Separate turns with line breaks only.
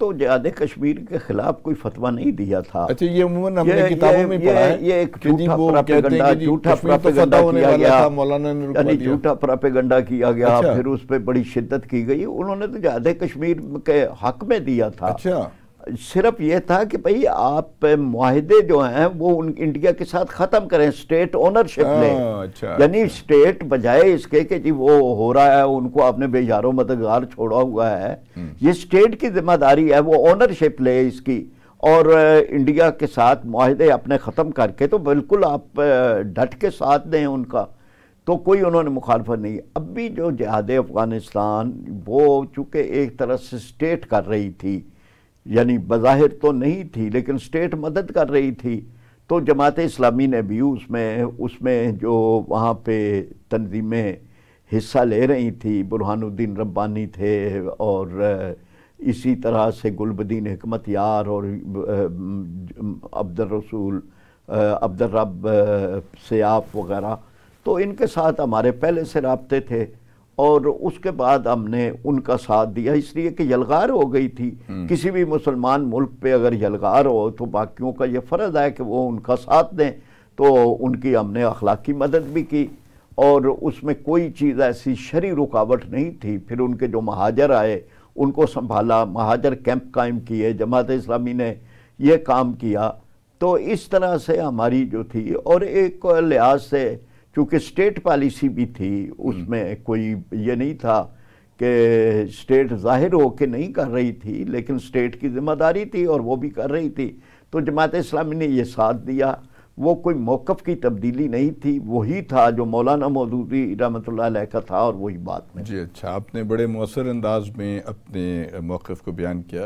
तो ज्यादा कश्मीर के खिलाफ कोई फतवा नहीं दिया था अच्छा ये उमूमन हमने ये, किताबों में पढ़ा है ये एक झूठा प्रापेगंडा तो गया प्रापेगंडा किया गया यानी झूठा प्रापेगंडा किया गया फिर उस पर बड़ी शिद्दत की गई उन्होंने तो ज्यादा कश्मीर के हक में दिया था अच्छा सिर्फ ये था कि भाई आप माहदे जो हैं वो उन इंडिया के साथ ख़त्म करें स्टेट ओनरशिप हाँ, लें अच्छा, यानी स्टेट अच्छा। बजाय इसके कि जी वो हो रहा है उनको आपने बेजारो मददगार छोड़ा हुआ है हम्म। ये स्टेट की जिम्मेदारी है वो ओनरशिप ले इसकी और इंडिया के साथ माहदे अपने ख़त्म करके तो बिल्कुल आप डट के साथ दें उनका तो कोई उन्होंने मुखालफत नहीं अब भी जो जहाद अफ़गानिस्तान वो चूँकि एक तरह से स्टेट कर रही थी यानी बज़ाहिर तो नहीं थी लेकिन स्टेट मदद कर रही थी तो जमात इस्लामी ने भी उसमें उसमें जो वहाँ पे तनजीमें हिस्सा ले रही थी बुरहानुद्दीन रब्बानी थे और इसी तरह से गुलबद्दीन हमत यार और अब्दुल रसूल अब्दुल रब सयाफ वगैरह तो इनके साथ हमारे पहले से रबते थे और उसके बाद हमने उनका साथ दिया इसलिए कि यलगार हो गई थी हम्म। किसी भी मुसलमान मुल्क पे अगर यलगार हो तो बाकियों का ये फ़र्ज़ है कि वो उनका साथ दें तो उनकी हमने अखलाकी मदद भी की और उसमें कोई चीज़ ऐसी शरी रुकावट नहीं थी फिर उनके जो महाजर आए उनको संभाला महाजर कैंप कायम किए जमात इस्लामी ने यह काम किया तो इस तरह से हमारी जो थी और एक लिहाज से क्योंकि स्टेट पॉलिसी भी थी हम्म। उसमें कोई ये नहीं था कि स्टेट जाहिर हो के नहीं कर रही थी लेकिन स्टेट की जिम्मेदारी थी और वो भी कर रही थी तो जमात इस्लामी ने यह साथ दिया वो कोई मौक़ की तब्दीली नहीं थी वही था जो मौलाना मौदूदी रमत का था और वही बात में जी अच्छा आपने बड़े मौसर अंदाज में अपने मौक़ को बयान किया